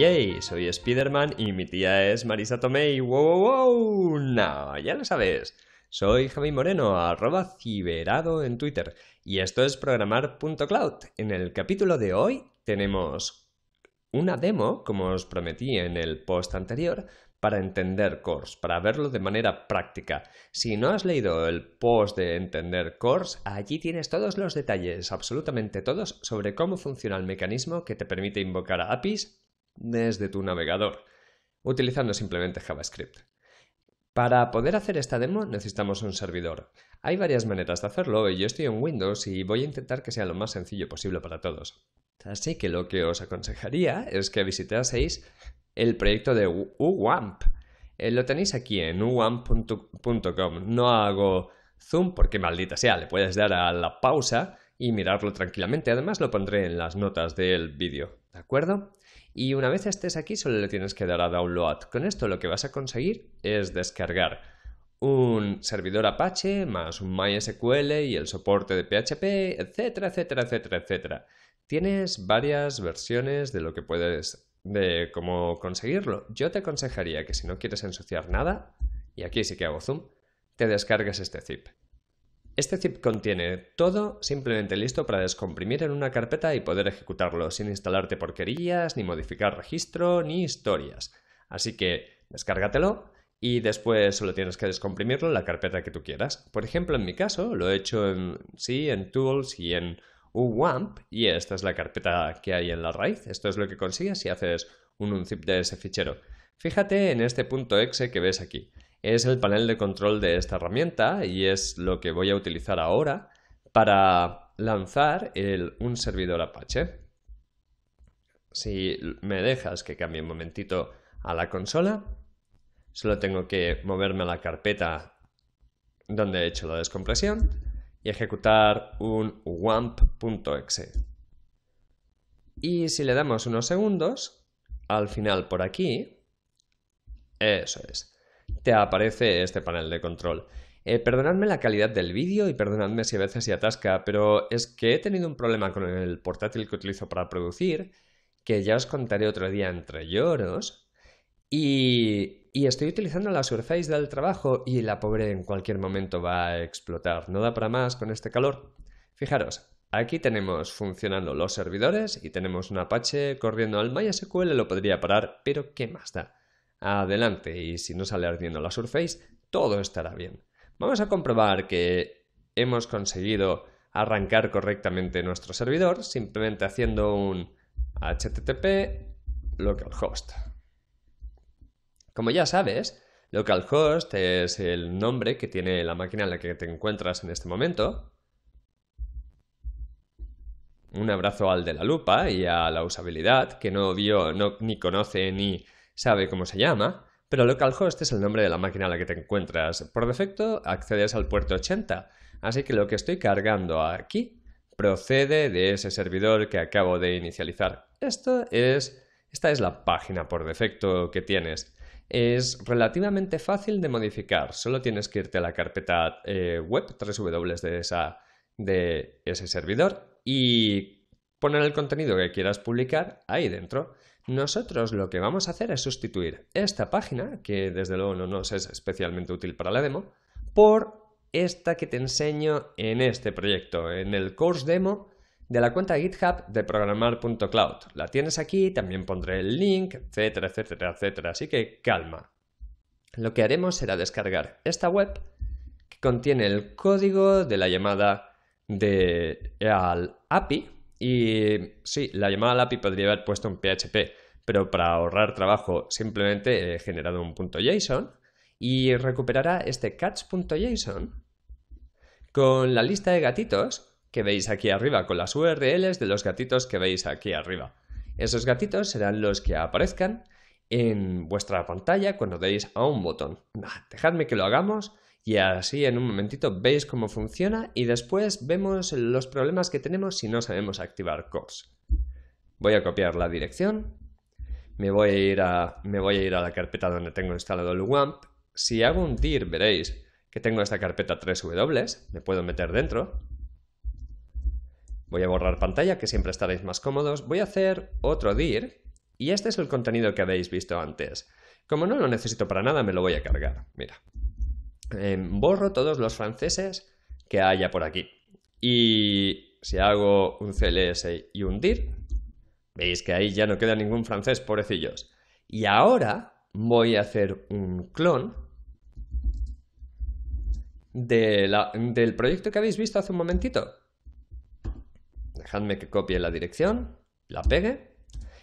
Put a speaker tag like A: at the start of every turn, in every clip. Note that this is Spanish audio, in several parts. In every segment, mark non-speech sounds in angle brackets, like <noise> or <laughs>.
A: yay, soy Spiderman y mi tía es Marisa Tomei. ¡Wow, wow, wow! No, ya lo sabes. Soy Javi Moreno, arroba ciberado en Twitter. Y esto es programar.cloud. En el capítulo de hoy tenemos una demo, como os prometí en el post anterior, para entender CORS, para verlo de manera práctica. Si no has leído el post de entender cores, allí tienes todos los detalles, absolutamente todos, sobre cómo funciona el mecanismo que te permite invocar a APIs desde tu navegador, utilizando simplemente JavaScript. Para poder hacer esta demo necesitamos un servidor. Hay varias maneras de hacerlo y yo estoy en Windows y voy a intentar que sea lo más sencillo posible para todos. Así que lo que os aconsejaría es que visitaseis el proyecto de uWamp. Eh, lo tenéis aquí en uwamp.com. No hago zoom porque maldita sea, le puedes dar a la pausa y mirarlo tranquilamente. Además lo pondré en las notas del vídeo, ¿de acuerdo? Y una vez estés aquí solo le tienes que dar a download. Con esto lo que vas a conseguir es descargar un servidor Apache más un MySQL y el soporte de PHP, etcétera, etcétera, etcétera, etcétera. Tienes varias versiones de lo que puedes de cómo conseguirlo. Yo te aconsejaría que si no quieres ensuciar nada, y aquí sí que hago zoom, te descargues este zip. Este zip contiene todo simplemente listo para descomprimir en una carpeta y poder ejecutarlo sin instalarte porquerías, ni modificar registro, ni historias. Así que descárgatelo y después solo tienes que descomprimirlo en la carpeta que tú quieras. Por ejemplo, en mi caso lo he hecho en sí, en Tools y en uwamp y esta es la carpeta que hay en la raíz. Esto es lo que consigues si haces un unzip de ese fichero. Fíjate en este punto .exe que ves aquí es el panel de control de esta herramienta y es lo que voy a utilizar ahora para lanzar un servidor Apache. Si me dejas que cambie un momentito a la consola, solo tengo que moverme a la carpeta donde he hecho la descompresión y ejecutar un wamp.exe. Y si le damos unos segundos, al final por aquí, eso es, te aparece este panel de control. Eh, perdonadme la calidad del vídeo y perdonadme si a veces se atasca, pero es que he tenido un problema con el portátil que utilizo para producir, que ya os contaré otro día entre lloros, y, estoy utilizando la Surface del trabajo y la pobre en cualquier momento va a explotar. No da para más con este calor. Fijaros, aquí tenemos funcionando los servidores y tenemos un Apache corriendo al MySQL, lo podría parar, pero ¿qué más da? adelante y si no sale ardiendo la Surface, todo estará bien. Vamos a comprobar que hemos conseguido arrancar correctamente nuestro servidor simplemente haciendo un http localhost. Como ya sabes, localhost es el nombre que tiene la máquina en la que te encuentras en este momento. Un abrazo al de la lupa y a la usabilidad, que no vio, no, ni conoce ni sabe cómo se llama, pero localhost es el nombre de la máquina a la que te encuentras. Por defecto accedes al puerto 80, así que lo que estoy cargando aquí procede de ese servidor que acabo de inicializar. Esto es, esta es la página por defecto que tienes. Es relativamente fácil de modificar, solo tienes que irte a la carpeta eh, web, 3W de ese servidor y poner el contenido que quieras publicar ahí dentro. Nosotros lo que vamos a hacer es sustituir esta página, que desde luego no nos es especialmente útil para la demo, por esta que te enseño en este proyecto, en el course demo de la cuenta GitHub de programar.cloud. La tienes aquí, también pondré el link, etcétera, etcétera, etcétera. Así que calma. Lo que haremos será descargar esta web que contiene el código de la llamada de, al API. Y sí, la llamada al API podría haber puesto un PHP, pero para ahorrar trabajo simplemente he generado un punto JSON y recuperará este catch.json con la lista de gatitos que veis aquí arriba, con las URLs de los gatitos que veis aquí arriba. Esos gatitos serán los que aparezcan en vuestra pantalla cuando deis a un botón. dejadme que lo hagamos y así en un momentito veis cómo funciona y después vemos los problemas que tenemos si no sabemos activar cores. Voy a copiar la dirección me voy a ir a, me voy a, ir a la carpeta donde tengo instalado el WAMP. Si hago un dir, veréis que tengo esta carpeta 3W, me puedo meter dentro. Voy a borrar pantalla, que siempre estaréis más cómodos. Voy a hacer otro dir, y este es el contenido que habéis visto antes. Como no lo necesito para nada, me lo voy a cargar. Mira, em, borro todos los franceses que haya por aquí. Y si hago un CLS y un dir, Veis que ahí ya no queda ningún francés, pobrecillos. Y ahora voy a hacer un clon del proyecto que habéis visto hace un momentito. Dejadme que copie la dirección, la pegue.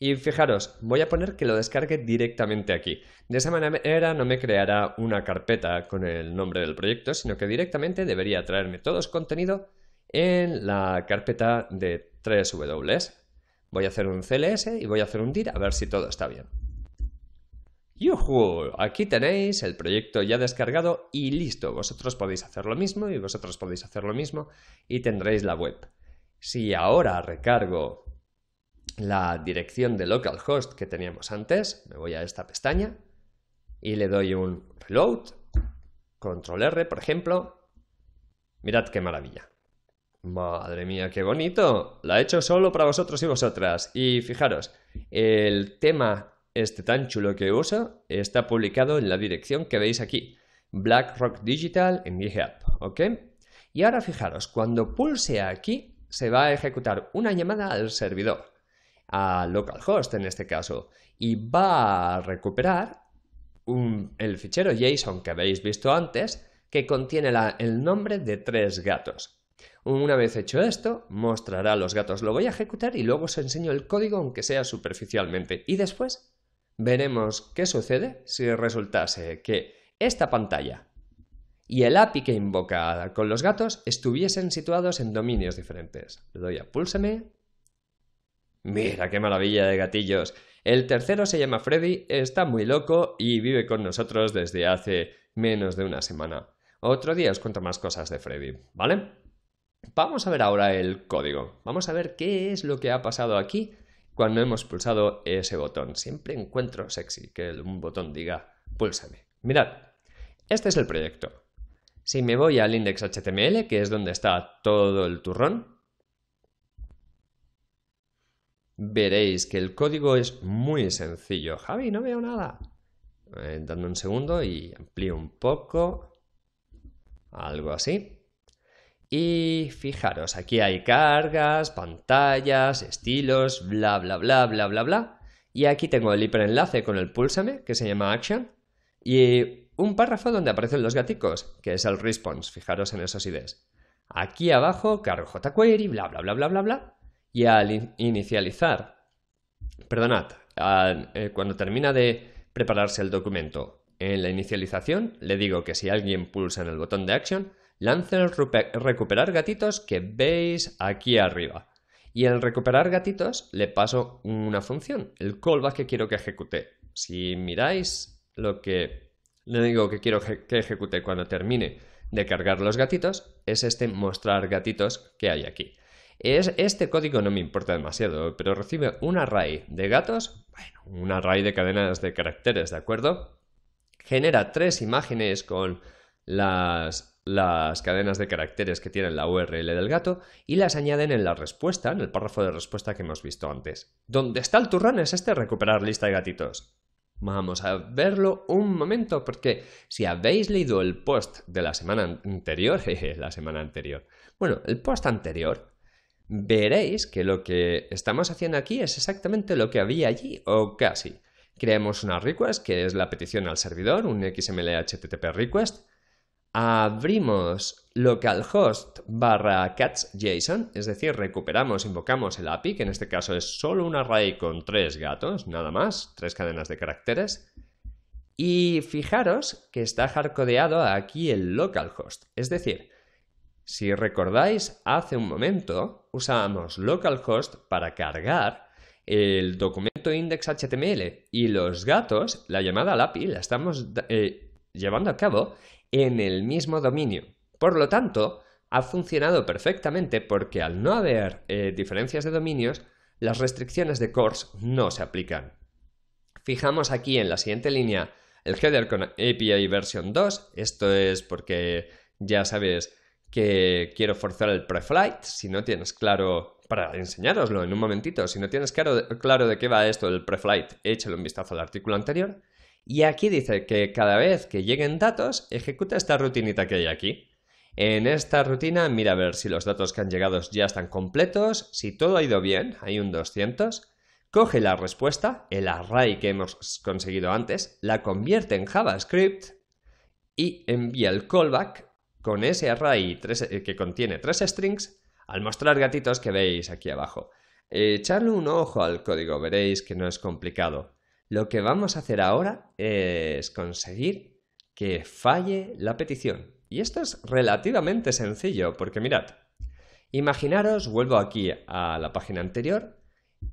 A: Y fijaros, voy a poner que lo descargue directamente aquí. De esa manera no me creará una carpeta con el nombre del proyecto, sino que directamente debería traerme todo su contenido en la carpeta de 3W. Voy a hacer un CLS y voy a hacer un dir a ver si todo está bien. ¡Yuhu! Aquí tenéis el proyecto ya descargado y listo. Vosotros podéis hacer lo mismo y vosotros podéis hacer lo mismo y tendréis la web. Si ahora recargo la dirección de localhost que teníamos antes, me voy a esta pestaña y le doy un reload, control R por ejemplo. Mirad qué maravilla. Madre mía, qué bonito. La he hecho solo para vosotros y vosotras. Y fijaros, el tema este tan chulo que uso está publicado en la dirección que veis aquí. BlackRock Digital en GitHub, ¿ok? Y ahora fijaros, cuando pulse aquí se va a ejecutar una llamada al servidor, a localhost en este caso, y va a recuperar el fichero JSON que habéis visto antes que contiene el nombre de tres gatos. Una vez hecho esto, mostrará a los gatos lo voy a ejecutar y luego os enseño el código aunque sea superficialmente. Y después veremos qué sucede si resultase que esta pantalla y el API que invoca con los gatos estuviesen situados en dominios diferentes. Le doy a púlseme. Mira qué maravilla de gatillos. El tercero se llama Freddy, está muy loco y vive con nosotros desde hace menos de una semana. Otro día os cuento más cosas de Freddy, ¿vale? Vamos a ver ahora el código. Vamos a ver qué es lo que ha pasado aquí cuando hemos pulsado ese botón. Siempre encuentro sexy que un botón diga púlsame. Mirad, este es el proyecto. Si me voy al index.html, que es donde está todo el turrón, veréis que el código es muy sencillo. Javi, no veo nada. Eh, dame dando un segundo y amplío un poco. Algo así. Y fijaros, aquí hay cargas, pantallas, estilos, bla, bla, bla, bla, bla, bla. Y aquí tengo el hiperenlace con el pulsame, que se llama action, y un párrafo donde aparecen los gaticos, que es el response, fijaros en esos ideas. Aquí abajo cargo jQuery, bla, bla, bla, bla, bla, bla. Y al inicializar, perdonad, eh, cuando termina de prepararse el documento en la inicialización, le digo que si alguien pulsa en el botón de action, el recuperar gatitos que veis aquí arriba. Y al recuperar gatitos le paso una función, el callback que quiero que ejecute. Si miráis lo que le digo que quiero que ejecute cuando termine de cargar los gatitos, es este mostrar gatitos que hay aquí. Es, este código no me importa demasiado, pero recibe un array de gatos, bueno, un array de cadenas de caracteres, ¿de acuerdo? Genera tres imágenes con las las cadenas de caracteres que tienen la URL del gato y las añaden en la respuesta, en el párrafo de respuesta que hemos visto antes. ¿Dónde está el turrón es este recuperar lista de gatitos. Vamos a verlo un momento porque si habéis leído el post de la semana anterior, <laughs> la semana anterior, bueno, el post anterior, veréis que lo que estamos haciendo aquí es exactamente lo que había allí o casi. Creamos una request que es la petición al servidor, un XML HTTP request, abrimos localhost barra catch.json, es decir, recuperamos, invocamos el API, que en este caso es solo un array con tres gatos, nada más, tres cadenas de caracteres. Y fijaros que está hardcodeado aquí el localhost, es decir, si recordáis, hace un momento usábamos localhost para cargar el documento index.html y los gatos, la llamada al API, la estamos eh, llevando a cabo en el mismo dominio. Por lo tanto, ha funcionado perfectamente porque al no haber eh, diferencias de dominios, las restricciones de cores no se aplican. Fijamos aquí en la siguiente línea el header con API version 2. Esto es porque ya sabes que quiero forzar el preflight. Si no tienes claro, para enseñároslo en un momentito, si no tienes claro, de qué va esto del preflight, échale un vistazo al artículo anterior. Y aquí dice que cada vez que lleguen datos, ejecuta esta rutinita que hay aquí. En esta rutina mira a ver si los datos que han llegado ya están completos, si todo ha ido bien, hay un 200, coge la respuesta, el array que hemos conseguido antes, la convierte en JavaScript y envía el callback con ese array eh, que contiene tres strings al mostrar gatitos que veis aquí abajo. Echadle un ojo al código, veréis que no es complicado. Lo que vamos a hacer ahora es conseguir que falle la petición. Y esto es relativamente sencillo, porque mirad, imaginaros, vuelvo aquí a la página anterior,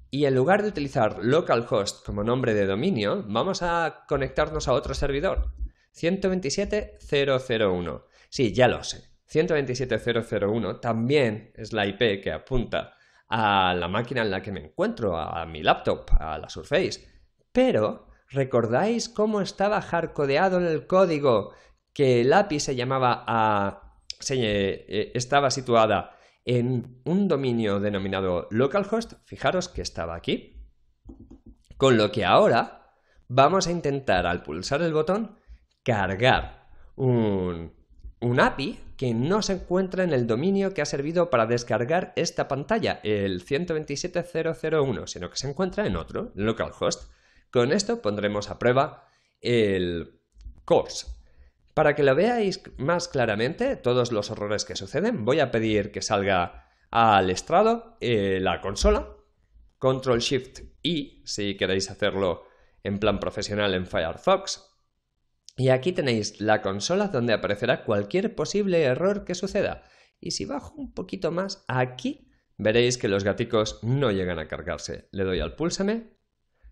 A: y en lugar de utilizar localhost como nombre de dominio, vamos a conectarnos a otro servidor, 127.001. Sí, ya lo sé, 127.001 también es la IP que apunta a la máquina en la que me encuentro, a mi laptop, a la Surface. Pero, ¿recordáis cómo estaba hardcodeado en el código que el API se llamaba a... Eh, eh, estaba situada en un dominio denominado localhost? Fijaros que estaba aquí. Con lo que ahora vamos a intentar, al pulsar el botón, cargar un, un API que no se encuentra en el dominio que ha servido para descargar esta pantalla, el 127.0.0.1, sino que se encuentra en otro, localhost. Con esto pondremos a prueba el course. Para que lo veáis más claramente, todos los errores que suceden, voy a pedir que salga al estrado eh, la consola, control shift I si queréis hacerlo en plan profesional en Firefox. Y aquí tenéis la consola donde aparecerá cualquier posible error que suceda. Y si bajo un poquito más aquí, veréis que los gaticos no llegan a cargarse. Le doy al pulsame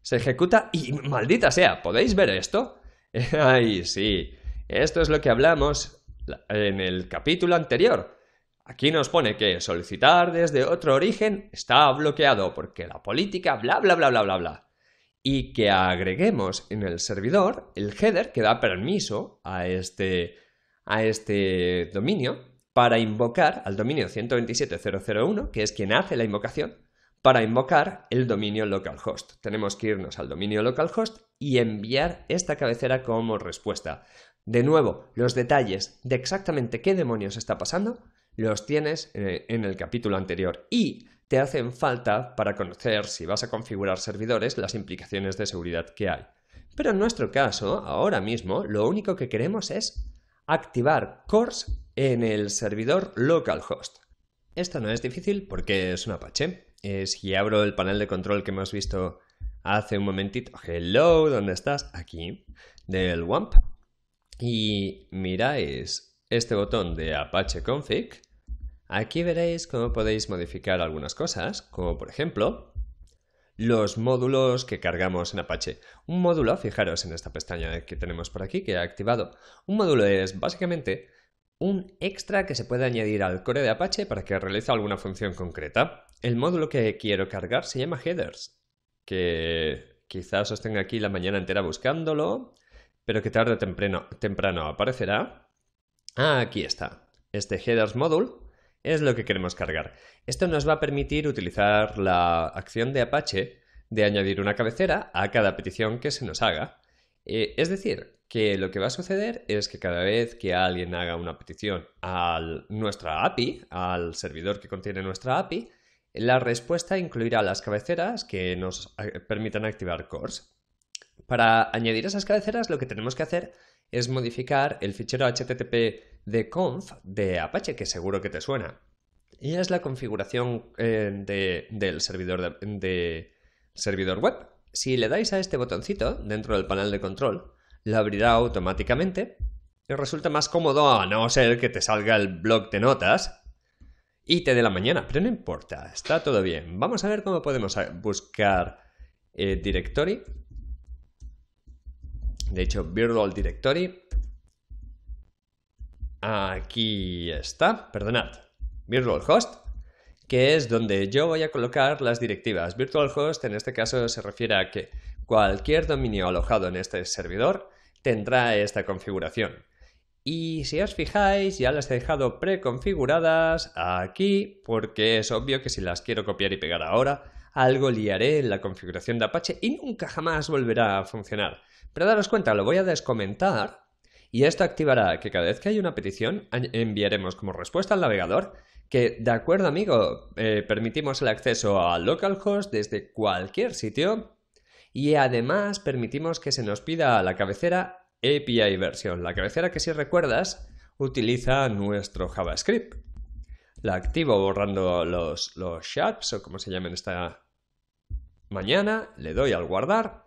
A: se ejecuta y maldita sea, ¿podéis ver esto? <laughs> Ay, sí, esto es lo que hablamos en el capítulo anterior. Aquí nos pone que solicitar desde otro origen está bloqueado porque la política bla bla bla bla bla bla. Y que agreguemos en el servidor el header que da permiso a este, a este dominio para invocar al dominio 127.001, que es quien hace la invocación, para invocar el dominio localhost. Tenemos que irnos al dominio localhost y enviar esta cabecera como respuesta. De nuevo, los detalles de exactamente qué demonios está pasando los tienes eh, en el capítulo anterior y te hacen falta para conocer si vas a configurar servidores las implicaciones de seguridad que hay. Pero en nuestro caso, ahora mismo, lo único que queremos es activar cores en el servidor localhost. Esto no es difícil porque es un Apache. Es eh, si abro el panel de control que hemos visto hace un momentito, hello, ¿dónde estás? Aquí, del WAMP. Y miráis este botón de Apache Config. Aquí veréis cómo podéis modificar algunas cosas, como por ejemplo los módulos que cargamos en Apache. Un módulo, fijaros en esta pestaña que tenemos por aquí, que ha activado. Un módulo es básicamente un extra que se puede añadir al core de Apache para que realice alguna función concreta. El módulo que quiero cargar se llama headers, que quizás os tenga aquí la mañana entera buscándolo, pero que tarde o temprano, temprano aparecerá. Ah, aquí está. Este headers module es lo que queremos cargar. Esto nos va a permitir utilizar la acción de Apache de añadir una cabecera a cada petición que se nos haga. Eh, es decir, que lo que va a suceder es que cada vez que alguien haga una petición a nuestra API, al servidor que contiene nuestra API, la respuesta incluirá las cabeceras que nos eh, permitan activar cores. Para añadir esas cabeceras lo que tenemos que hacer es modificar el fichero http de conf de Apache, que seguro que te suena. Y es la configuración eh, del servidor, web. Si le dais a este botoncito dentro del panel de control, la abrirá automáticamente. Y resulta más cómodo a no ser que te salga el blog de notas y te de la mañana, pero no importa, está todo bien. Vamos a ver cómo podemos eh, buscar eh, directory. De hecho, virtual directory. Aquí está, perdonad, virtual host que es donde yo voy a colocar las directivas. virtual host en este caso se refiere a que cualquier dominio alojado en este servidor tendrá esta configuración. Y si os fijáis, ya las he dejado preconfiguradas aquí, porque es obvio que si las quiero copiar y pegar ahora, algo liaré en la configuración de Apache y nunca jamás volverá a funcionar. Pero daros cuenta, lo voy a descomentar y esto activará que cada vez que hay una petición enviaremos como respuesta al navegador que, de acuerdo amigo, eh, permitimos el acceso a localhost desde cualquier sitio y además permitimos que se nos pida a la cabecera API versión La cabecera que si recuerdas utiliza nuestro JavaScript. La activo borrando los, los o como se llamen esta mañana. Le doy al guardar.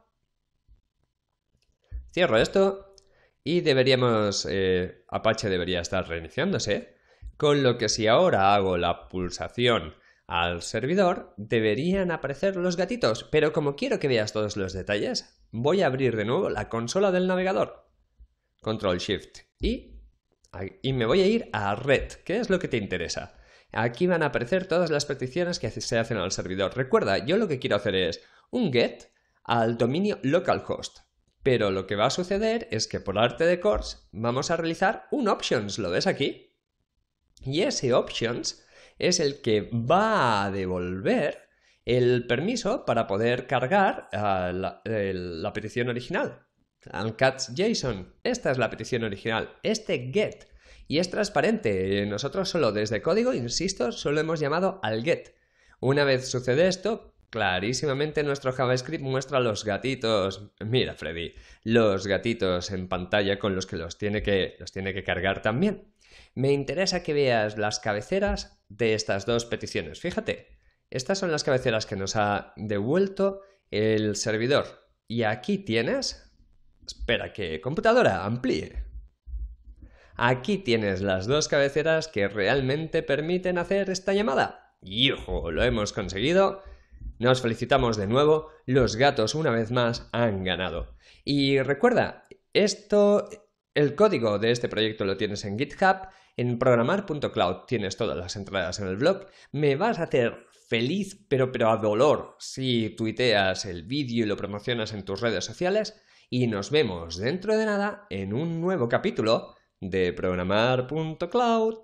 A: Cierro esto y deberíamos, eh, Apache debería estar reiniciándose. Con lo que si ahora hago la pulsación al servidor deberían aparecer los gatitos, pero como quiero que veas todos los detalles, voy a abrir de nuevo la consola del navegador. Control Shift. Y, y me voy a ir a Red, que es lo que te interesa. Aquí van a aparecer todas las peticiones que se hacen al servidor. Recuerda, yo lo que quiero hacer es un get al dominio localhost. Pero lo que va a suceder es que por arte de course vamos a realizar un options, ¿lo ves aquí? Y ese options es el que va a devolver el permiso para poder cargar ah, la petición original. Uncatch.json, Esta es la petición original, este get. Y es transparente, nosotros solo desde código, insisto, solo hemos llamado al get. Una vez sucede esto, clarísimamente nuestro JavaScript muestra los gatitos. Mira, Freddy, los gatitos en pantalla con los que los tiene que, los tiene que cargar también. Me interesa que veas las cabeceras de estas dos peticiones. Fíjate, estas son las cabeceras que nos ha devuelto el servidor. Y aquí tienes Espera que computadora amplíe. Aquí tienes las dos cabeceras que realmente permiten hacer esta llamada. ¡Y ojo! Lo hemos conseguido. Nos felicitamos de nuevo. Los gatos una vez más han ganado. Y recuerda, esto, el código de este proyecto lo tienes en GitHub. En programar.cloud tienes todas las entradas en el blog. Me vas a hacer feliz, pero, pero a dolor, si tuiteas el vídeo y lo promocionas en tus redes sociales y nos vemos dentro de nada en un nuevo capítulo de programar.cloud.